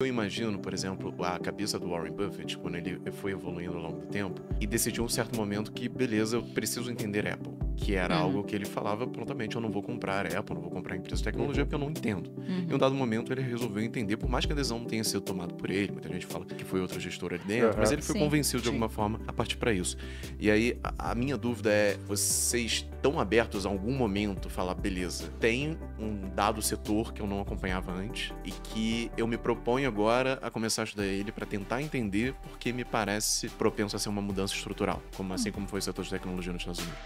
Eu imagino, por exemplo, a cabeça do Warren Buffett, quando ele foi evoluindo ao longo do tempo, e decidiu um certo momento que, beleza, eu preciso entender Apple que era uhum. algo que ele falava prontamente, eu não vou comprar Apple, não vou comprar empresa de tecnologia porque eu não entendo. Uhum. Em um uhum. dado momento ele resolveu entender, por mais que a decisão não tenha sido tomada por ele, muita gente fala que foi outra gestora ali dentro, uhum. mas ele foi Sim. convencido de alguma forma a partir para isso. E aí a, a, minha dúvida é, vocês estão abertos a algum momento falar, beleza, tem um dado setor que eu não acompanhava antes e que eu me proponho agora a começar a estudar ele para tentar entender porque me parece propenso a ser uma mudança estrutural, como assim hum. como foi o setor de tecnologia nos Estados Unidos.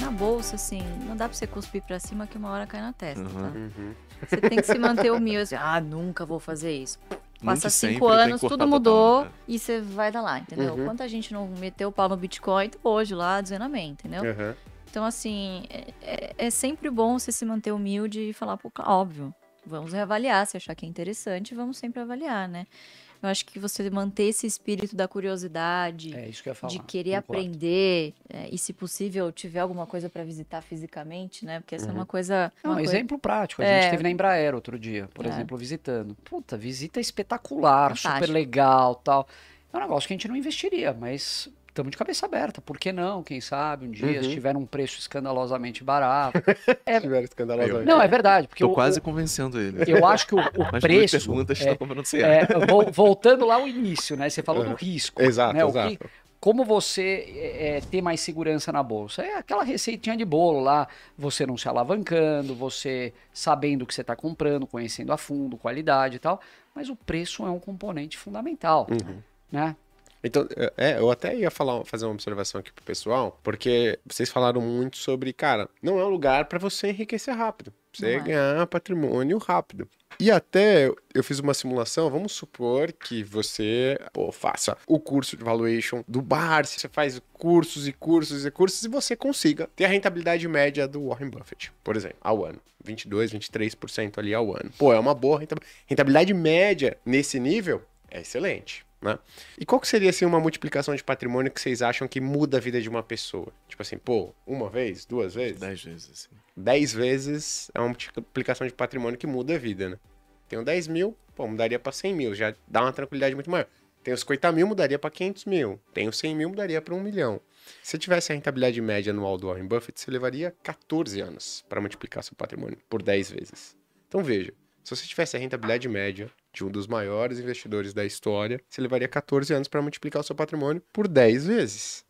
Na bolsa, assim, não dá pra você cuspir pra cima que uma hora cai na testa, tá? uhum. tá? Uhum. Você tem que se manter humilde. Assim, ah, nunca vou fazer isso. Passa cinco anos, tudo mudou né? e você vai dar lá, entendeu? Uhum. Quanta gente não meteu o pau no Bitcoin hoje lá dizendo amém, entendeu? Uhum. Então, assim, é, é, é, sempre bom você se manter humilde e falar, pô, óbvio, vamos reavaliar, se achar que é interessante, vamos sempre avaliar, né? Eu acho que você manter esse espírito da curiosidade, é que de querer Concordo. aprender é, e, se possível, tiver alguma coisa para visitar fisicamente, né? Porque essa uhum. é uma uhum. coisa. Uma um coisa... exemplo prático. A é... gente teve na Embraer outro dia, por é. exemplo, visitando. Puta, visita espetacular, Fantástico. super legal, tal. É um negócio que a gente não investiria, mas estamos de cabeça aberta. Por que não? Quem sabe um dia, uhum. se tiver um preço escandalosamente barato. É... tiver escandalosamente. Não, é verdade. Porque eu, quase convencendo ele. Eu acho que o, o Mas preço. Perguntas é, tá voltando lá ao início, né? Você falou uhum. do risco. Exato, né? exato. Que, como você é, é ter mais segurança na bolsa? É aquela receitinha de bolo lá, você não se alavancando, você sabendo o que você está comprando, conhecendo a fundo, qualidade e tal, mas o preço é um componente fundamental. Uhum. Né? Então, é, é, eu até ia falar, fazer uma observação aqui pro pessoal, porque vocês falaram muito sobre, cara, não é um lugar para você enriquecer rápido. Você é. ganhar patrimônio rápido. E até eu fiz uma simulação, vamos supor que você pô, faça o curso de valuation do bar, você faz cursos e cursos e cursos e você consiga ter a rentabilidade média do Warren Buffett, por exemplo, ao ano. 22, 23% ali ao ano. Pô, é uma boa rentabilidade média nesse nível, é excelente. Né? E qual que seria assim, uma multiplicação de patrimônio que vocês acham que muda a vida de uma pessoa? Tipo assim, pô, uma vez, duas vezes? Dez vezes. Assim. Dez vezes é uma multiplicação de patrimônio que muda a vida, né? Tenho 10 mil, pô, mudaria para 100 mil, já dá uma tranquilidade muito maior. Tenho 50 mil, mudaria para 500 mil. Tenho 100 mil, mudaria para 1 milhão. Se tivesse a rentabilidade média anual do Warren Buffett, você levaria 14 anos para multiplicar seu patrimônio por 10 vezes. Então veja, se você tivesse a rentabilidade média de um dos maiores investidores da história, você levaria 14 anos para multiplicar o seu patrimônio por 10 vezes.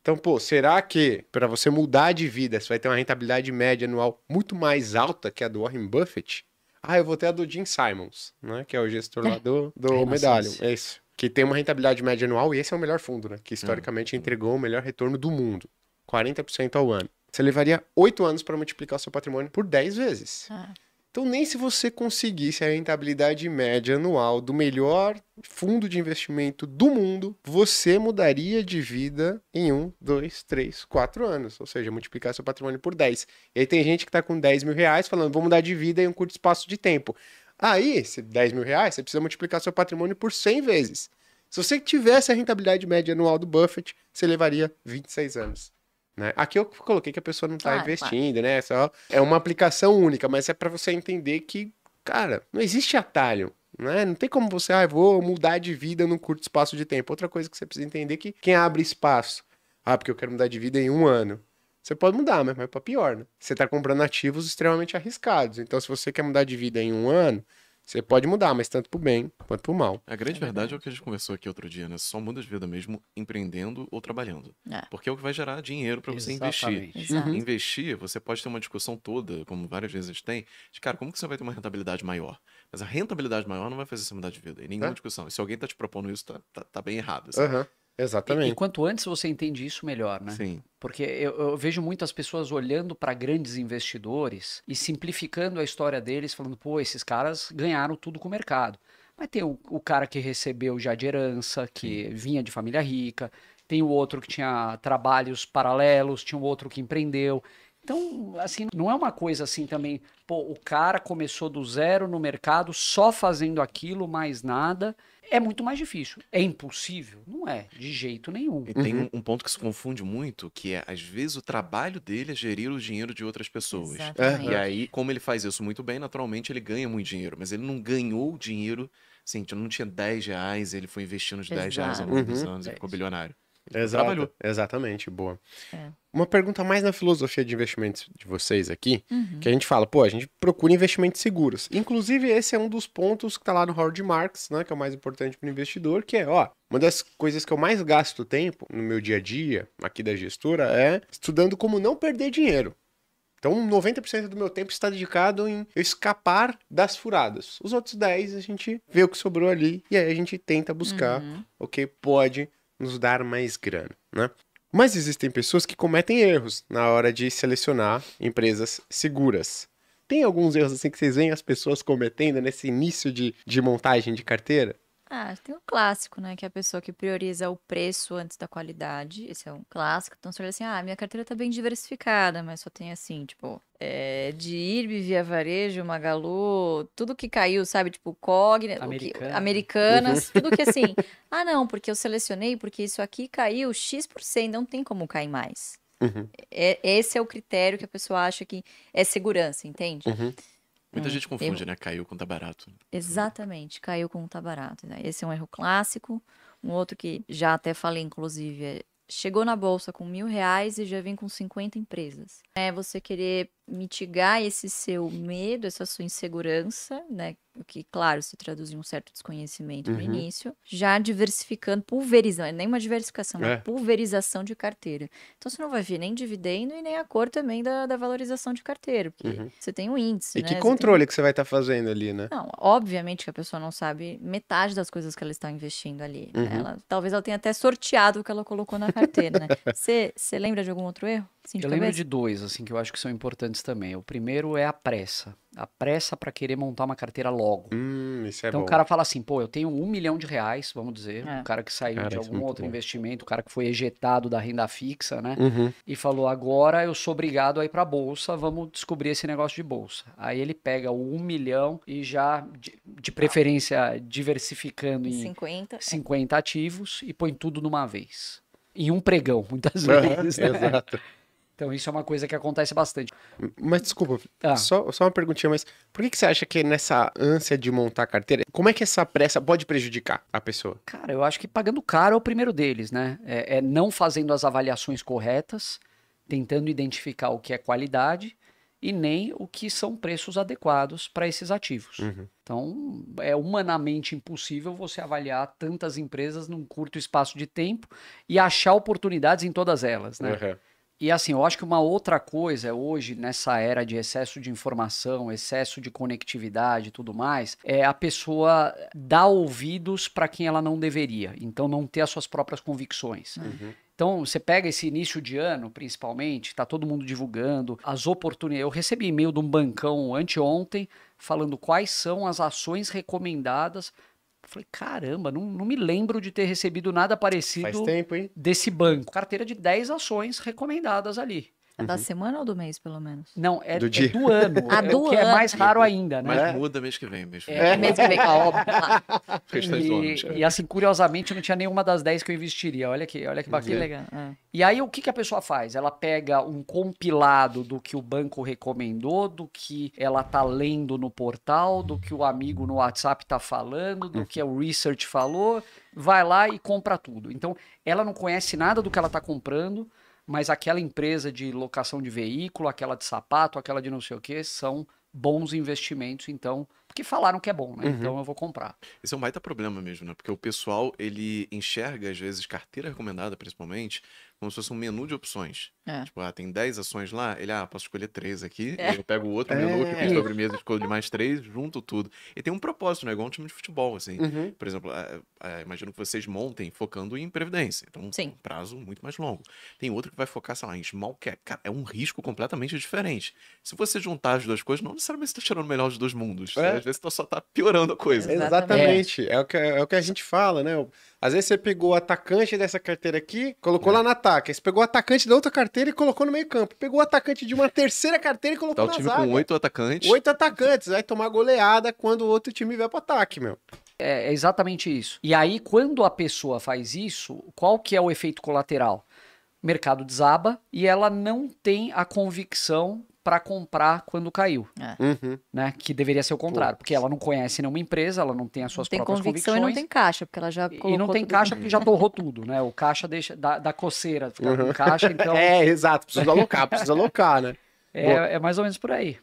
Então, pô, será que para você mudar de vida, você vai ter uma rentabilidade média anual muito mais alta que a do Warren Buffett? Ah, eu vou ter a do Jim Simons, né? Que é o gestor lá é. do, do é, Medallion. É isso. Que tem uma rentabilidade média anual e esse é o melhor fundo, né? Que historicamente hum. entregou o melhor retorno do mundo. 40% ao ano. Você levaria 8 anos para multiplicar o seu patrimônio por 10 vezes. Ah. Então, nem se você conseguisse a rentabilidade média anual do melhor fundo de investimento do mundo, você mudaria de vida em um, dois, três, quatro anos. Ou seja, multiplicar seu patrimônio por 10. E aí tem gente que está com 10 mil reais falando, vou mudar de vida em um curto espaço de tempo. Aí, 10 mil reais, você precisa multiplicar seu patrimônio por 100 vezes. Se você tivesse a rentabilidade média anual do Buffett, você levaria 26 anos. Né? Aqui eu coloquei que a pessoa não está ah, claro, investindo, claro. né? Só é uma aplicação única, mas é para você entender que, cara, não existe atalho. Né? Não tem como você, ah, vou mudar de vida num curto espaço de tempo. Outra coisa que você precisa entender é que quem abre espaço, ah, porque eu quero mudar de vida em um ano. Você pode mudar, mas vai para pior, né? Você está comprando ativos extremamente arriscados. Então, se você quer mudar de vida em um ano, você pode mudar, mas tanto pro bem quanto pro mal. A grande verdade. é o que a gente conversou aqui outro dia, né? Só muda de vida mesmo empreendendo ou trabalhando. É. Porque é o que vai gerar dinheiro para você investir. Uhum. Investir, você pode ter uma discussão toda, como várias vezes a gente tem, de cara, como que você vai ter uma rentabilidade maior? Mas a rentabilidade maior não vai fazer você mudar de vida. E nenhuma é. discussão. E se alguém tá te propondo isso, tá, tá, tá bem errado. Assim. Uhum. Exatamente. E, e, quanto antes você entende isso, melhor, né? Sim. Porque eu, eu vejo muitas pessoas olhando para grandes investidores e simplificando a história deles, falando, pô, esses caras ganharam tudo com o mercado. Mas tem o, o cara que recebeu já de herança, que Sim. vinha de família rica, tem o outro que tinha trabalhos paralelos, tinha o outro que empreendeu. Então, assim, não é uma coisa assim também, pô, o cara começou do zero no mercado só fazendo aquilo, mais nada, é muito mais difícil. É impossível? Não é, de jeito nenhum. E tem uhum. um ponto que se confunde muito, que é, às vezes, o trabalho dele é gerir o dinheiro de outras pessoas. Exatamente. E aí, como ele faz isso muito bem, naturalmente ele ganha muito dinheiro, mas ele não ganhou o dinheiro. Assim, eu não tinha 10 reais, ele foi investindo os 10 Exato. reais ao longo dos uhum. anos e ficou bilionário. Tipo, Exato, trabalhou. Exatamente, boa. É. Uma pergunta mais na filosofia de investimentos de vocês aqui, uhum. que a gente fala, pô, a gente procura investimentos seguros. Inclusive, esse é um dos pontos que tá lá no Howard Marks, né, que é o mais importante para o investidor, que é, ó, uma das coisas que eu mais gasto tempo no meu dia a dia, aqui da gestora, é estudando como não perder dinheiro. Então, 90% do meu tempo está dedicado em escapar das furadas. Os outros 10 a gente vê o que sobrou ali e aí a gente tenta buscar uhum. o que pode nos dar mais grana, né? Mas existem pessoas que cometem erros na hora de selecionar empresas seguras. Tem alguns erros assim que vocês veem as pessoas cometendo nesse início de, de montagem de carteira? Ah, tem um clássico, né? Que é a pessoa que prioriza o preço antes da qualidade. Esse é um clássico. Então você olha assim, ah, minha carteira tá bem diversificada, mas só tem assim, tipo, é, de IRB, Via Varejo, Magalu, tudo que caiu, sabe? Tipo, Cogna, Americana. que, Americanas, uhum. tudo que assim. ah, não, porque eu selecionei, porque isso aqui caiu X%, não tem como cair mais. Uhum. É, esse é o critério que a pessoa acha que é segurança, entende? Uhum. Muita é, gente confunde, né? Caiu com tá barato. Exatamente, caiu com tá barato. Né? Esse é um erro clássico. Um outro que já até falei, inclusive, é chegou na bolsa com mil reais e já vem com 50 empresas. É você querer mitigar esse seu medo, essa sua insegurança, né? O que, claro, se traduz em um certo desconhecimento uhum. no início, já diversificando, pulverizando, é nem uma diversificação, é. uma é. pulverização de carteira. Então você não vai ver nem dividendo e nem a cor também da, da valorização de carteira, porque uhum. você tem um índice. E né? que controle você tem... que você vai estar tá fazendo ali, né? Não, obviamente que a pessoa não sabe metade das coisas que ela está investindo ali. Né? Uhum. Ela, talvez ela tenha até sorteado o que ela colocou na carteira, né? Você lembra de algum outro erro? eu cabeça. lembro de dois, assim, que eu acho que são importantes também. O primeiro é a pressa. A pressa para querer montar uma carteira logo. Hum, isso é então bom. o cara fala assim, pô, eu tenho um milhão de reais, vamos dizer, é. um cara que saiu cara, de é algum é outro bom. investimento, o cara que foi ejetado da renda fixa, né? Uhum. E falou, agora eu sou obrigado a ir pra bolsa, vamos descobrir esse negócio de bolsa. Aí ele pega o um milhão e já, de, de preferência, diversificando em 50, 50 ativos e põe tudo numa vez. Em um pregão, muitas vezes. né? Exato. Então isso é uma coisa que acontece bastante. Mas desculpa, ah. só, só uma perguntinha, mas por que, que você acha que nessa ânsia de montar carteira, como é que essa pressa pode prejudicar a pessoa? Cara, eu acho que pagando caro é o primeiro deles, né? É, é não fazendo as avaliações corretas, tentando identificar o que é qualidade e nem o que são preços adequados para esses ativos. Uhum. Então, é humanamente impossível você avaliar tantas empresas num curto espaço de tempo e achar oportunidades em todas elas, né? Uhum. E assim, eu acho que uma outra coisa hoje, nessa era de excesso de informação, excesso de conectividade e tudo mais, é a pessoa dar ouvidos para quem ela não deveria. Então, não ter as suas próprias convicções. Uhum. Então, você pega esse início de ano, principalmente, está todo mundo divulgando as oportunidades. Eu recebi e-mail de um bancão anteontem falando quais são as ações recomendadas Falei, caramba, não, não me lembro de ter recebido nada parecido tempo, desse banco. Carteira de 10 ações recomendadas ali. É da uhum. semana ou do mês, pelo menos? Não, é do, é do ano. a ah, é do é, ano. Que é mais raro é. ainda, né? Mas muda mês que vem mesmo. É, mês que vem. Ah, óbvio. Tá. e, homens, é. e assim, curiosamente, eu não tinha nenhuma das 10 que eu investiria. Olha que, olha que bacana. Que legal. E aí, o que, que a pessoa faz? Ela pega um compilado do que o banco recomendou, do que ela tá lendo no portal, do que o amigo no WhatsApp tá falando, do que uhum. o research falou, vai lá e compra tudo. Então, ela não conhece nada do que ela tá comprando, mas aquela empresa de locação de veículo, aquela de sapato, aquela de não sei o que, são bons investimentos, então, porque falaram que é bom, né? Uhum. Então eu vou comprar. Esse é um baita problema mesmo, né? Porque o pessoal, ele enxerga, às vezes, carteira recomendada, principalmente, como se fosse um menu de opções. É. Tipo, ah, tem 10 ações lá, ele, ah, posso escolher três aqui, é. eu pego o outro é. menu que tem sobremesa, escolho de mais três, junto tudo. E tem um propósito, né? Igual um time de futebol, assim. Uhum. Por exemplo, ah, ah, imagino que vocês montem focando em previdência. Então, Sim. um prazo muito mais longo. Tem outro que vai focar, sei lá, em small cap. Cara, é um risco completamente diferente. Se você juntar as duas coisas, não necessariamente você tá tirando o melhor dos dois mundos. Né? É. Né? Às vezes você só tá piorando a coisa. Exatamente. É, o, que, é o que a gente fala, né? Eu às vezes você pegou o atacante dessa carteira aqui, colocou é. lá na ataque. Você pegou o atacante da outra carteira e colocou no meio campo. Pegou o atacante de uma terceira carteira e colocou tá na zaga. Tá o time com oito atacantes. Oito atacantes. Vai tomar goleada quando o outro time vier pro ataque, meu. É, é exatamente isso. E aí, quando a pessoa faz isso, qual que é o efeito colateral? mercado desaba e ela não tem a convicção para comprar quando caiu. É. Uhum. Né? Que deveria ser o contrário, porque ela não conhece nenhuma empresa, ela não tem as suas não tem convicção convicções. E não tem caixa, porque ela já E não tem caixa porque já torrou tudo, né? O caixa deixa da, da coceira, ficar uhum. com caixa, então. é, exato, precisa alocar, precisa alocar, né? É, é mais ou menos por aí.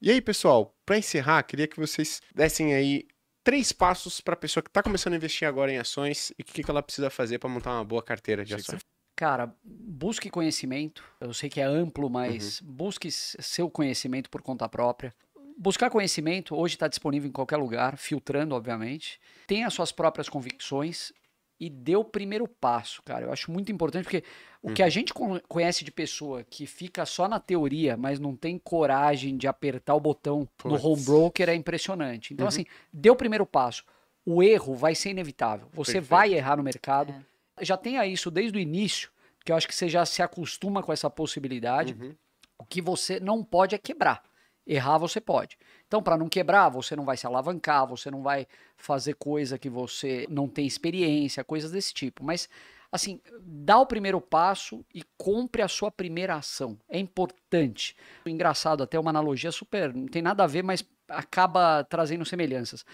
E aí, pessoal, para encerrar, queria que vocês dessem aí três passos para a pessoa que está começando a investir agora em ações e o que, que ela precisa fazer para montar uma boa carteira de ações. Cara, busque conhecimento. Eu sei que é amplo, mas uhum. busque seu conhecimento por conta própria. Buscar conhecimento hoje está disponível em qualquer lugar, filtrando, obviamente. Tenha suas próprias convicções e dê o primeiro passo, cara. Eu acho muito importante, porque o que a uhum. gente conhece de pessoa que fica só na teoria, mas não tem coragem de apertar o botão Puts. no home broker é impressionante. Então, uhum. assim, dê o primeiro passo. O erro vai ser inevitável. Você Perfeito. vai errar no mercado. É já tenha isso desde o início, que eu acho que você já se acostuma com essa possibilidade. Uhum. O que você não pode é quebrar. Errar você pode. Então, para não quebrar, você não vai se alavancar, você não vai fazer coisa que você não tem experiência, coisas desse tipo. Mas, assim, dá o primeiro passo e compre a sua primeira ação. É importante. Engraçado, até é uma analogia super. Não tem nada a ver, mas acaba trazendo semelhanças.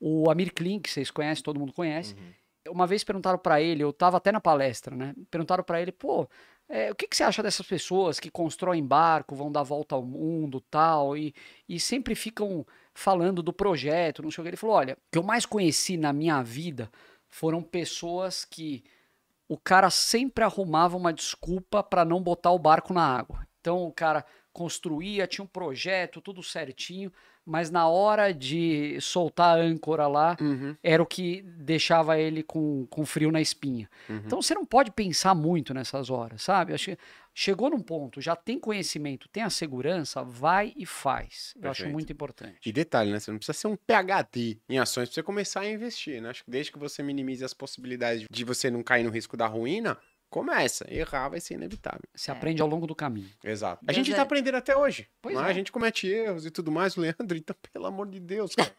O Amir Klink, que vocês conhecem, todo mundo conhece, uhum uma vez perguntaram para ele, eu estava até na palestra, né? Perguntaram para ele, pô, é, o que, que, você acha dessas pessoas que constroem barco, vão dar volta ao mundo, tal, e, e sempre ficam falando do projeto, não sei o que. Ele falou, olha, o que eu mais conheci na minha vida foram pessoas que o cara sempre arrumava uma desculpa para não botar o barco na água. Então o cara construía, tinha um projeto, tudo certinho mas na hora de soltar a âncora lá, uhum. era o que deixava ele com, com frio na espinha. Uhum. Então você não pode pensar muito nessas horas, sabe? Acho chegou num ponto, já tem conhecimento, tem a segurança, vai e faz. Eu acho muito importante. E detalhe, né? Você não precisa ser um PhD em ações para você começar a investir, né? Acho que desde que você minimize as possibilidades de você não cair no risco da ruína, começa. Errar vai ser inevitável. Se é. aprende ao longo do caminho. Exato. a gente está é. aprendendo até hoje. Pois é. A gente comete erros e tudo mais, Leandro. Então, pelo amor de Deus. Cara.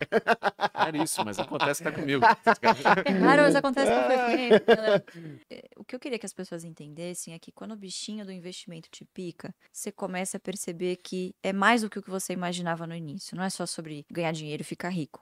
é isso, mas acontece até comigo. Claro, mas acontece com né, o é, O que eu queria que as pessoas entendessem é que quando o bichinho do investimento te pica, você começa a perceber que é mais do que o que você imaginava no início. Não é só sobre ganhar dinheiro e ficar rico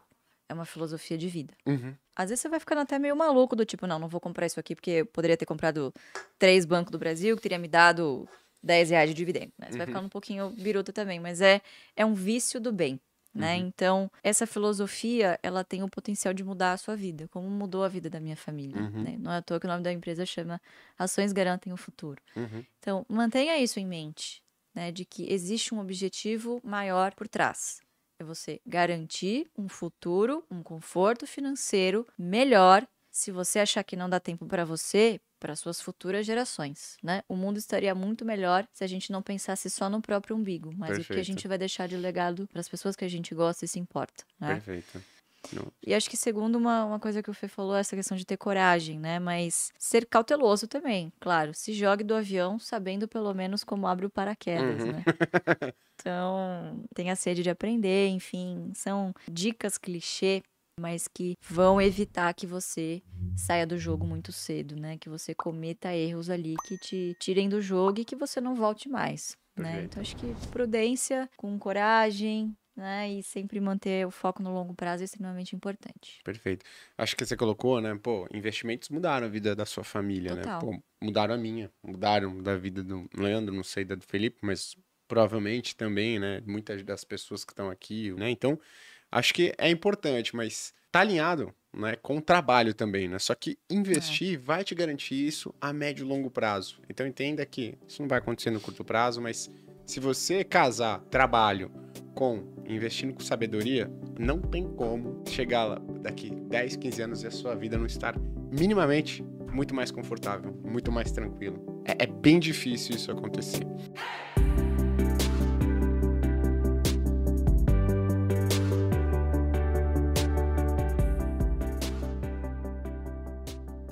é uma filosofia de vida. Uhum. Às vezes você vai ficando até meio maluco do tipo, não, não vou comprar isso aqui porque eu poderia ter comprado três bancos do Brasil que teria me dado 10 reais de dividendo. Né? Você uhum. vai ficando um pouquinho biruta também, mas é, é um vício do bem. Né? Uhum. Então, essa filosofia, ela tem o potencial de mudar a sua vida, como mudou a vida da minha família, uhum. né? Não é à toa que o nome da empresa chama Ações Garantem o Futuro. Uhum. Então, mantenha isso em mente, né? De que existe um objetivo maior por trás é você garantir um futuro, um conforto financeiro melhor. Se você achar que não dá tempo para você, para suas futuras gerações, né? O mundo estaria muito melhor se a gente não pensasse só no próprio umbigo, mas Perfeito. o que a gente vai deixar de legado para as pessoas que a gente gosta e se importa. Né? Perfeito. Não. E acho que, segundo uma, uma coisa que o Fê falou, essa questão de ter coragem, né? Mas ser cauteloso também, claro. Se jogue do avião sabendo pelo menos como abre o paraquedas, uhum. né? Então, tenha sede de aprender, enfim. São dicas clichê mas que vão evitar que você saia do jogo muito cedo, né? Que você cometa erros ali que te tirem do jogo e que você não volte mais. Né? Então acho que prudência, com coragem, né? E sempre manter o foco no longo prazo é extremamente importante. Perfeito. Acho que você colocou, né? Pô, investimentos mudaram a vida da sua família, né? Total. né? Pô, mudaram a minha, mudaram da vida do Leandro, não sei da do Felipe, mas provavelmente também, né? Muitas das pessoas que estão aqui, né? Então, acho que é importante, mas tá alinhado né, com o trabalho também, né? Só que investir é. vai te garantir isso a médio e longo prazo. Então entenda que isso não vai acontecer no curto prazo, mas se você casar trabalho com investindo com sabedoria, não tem como chegar lá daqui 10, 15 anos e a sua vida não estar minimamente muito mais confortável, muito mais tranquilo. É, é bem difícil isso acontecer.